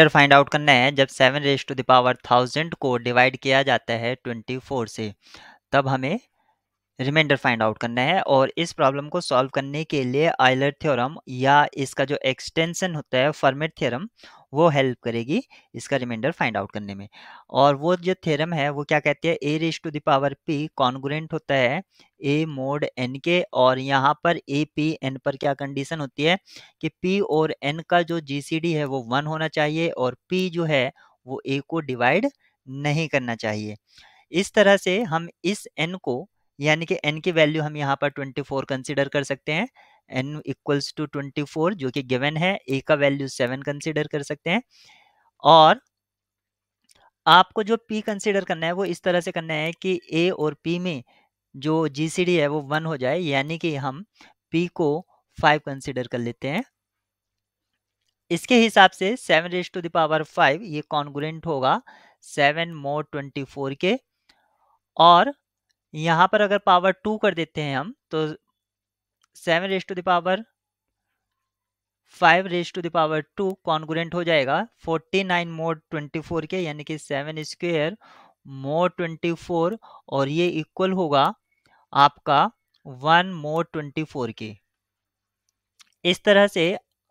और find out करना है जब seven raise to the power thousand को डिवाइड किया जाता है ट्वेंटी फोर से तब हमें रिमाइंडर फाइंड आउट करना है और इस प्रॉब्लम को सॉल्व करने के लिए आइलर थ्योरम या इसका जो एक्सटेंशन होता है फर्मेट थ्योरम वो हेल्प करेगी इसका रिमाइंडर फाइंड आउट करने में और वो जो थ्योरम है वो क्या कहती है A raise to the power P congruent होता है ए मोड एन के और यहाँ पर ए पी एन पर क्या कंडीशन होती है कि पी और एन का जो जी सी डी है वो वन होना चाहिए और पी जो है वो ए को डिवाइड नहीं करना चाहिए इस तरह से हम इस एन को यानी कि एन की वैल्यू हम यहाँ पर ट्वेंटी फोर कंसिडर कर सकते हैं N equals to twenty four जो कि गिवन है ए का वैल्यू सेवन कंसिडर कर सकते हैं और आपको जो पी कंसिडर करना है वो इस तरह से करना है कि ए और पी में जो जी सी डी है वो वन हो जाए यानी कि हम पी को फाइव कंसिडर कर लेते हैं इसके हिसाब से seven raise to the power five ये कॉन्ग्रेंट होगा सेवन मोर ट्वेंटी फोर के और यहाँ पर अगर पावर टू कर देते हैं हम तो seven raise to the power five raise to the power two congruent हो जाएगा forty nine mod twenty four के यानी कि seven square mod twenty four और ये इक्वल होगा आपका वन मोड ट्वेंटी फोर के इस तरह से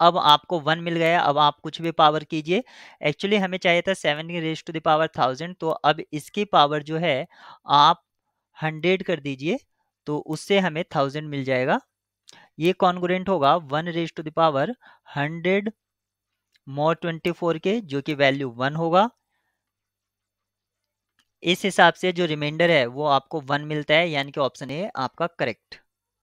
अब आपको वन मिल गया अब आप कुछ भी पावर कीजिए एक्चुअली हमें चाहिए था seven raise to the power thousand तो अब इसकी पावर जो है आप हंड्रेड कर दीजिए तो उससे हमें थाउजेंड मिल जाएगा ये कॉन्ग्रेंट होगा one raise to the power hundred mod twenty four के जो कि वैल्यू वन होगा इस हिसाब से जो रिमाइंडर है वो आपको वन मिलता है यानी कि ऑप्शन ए आपका करेक्ट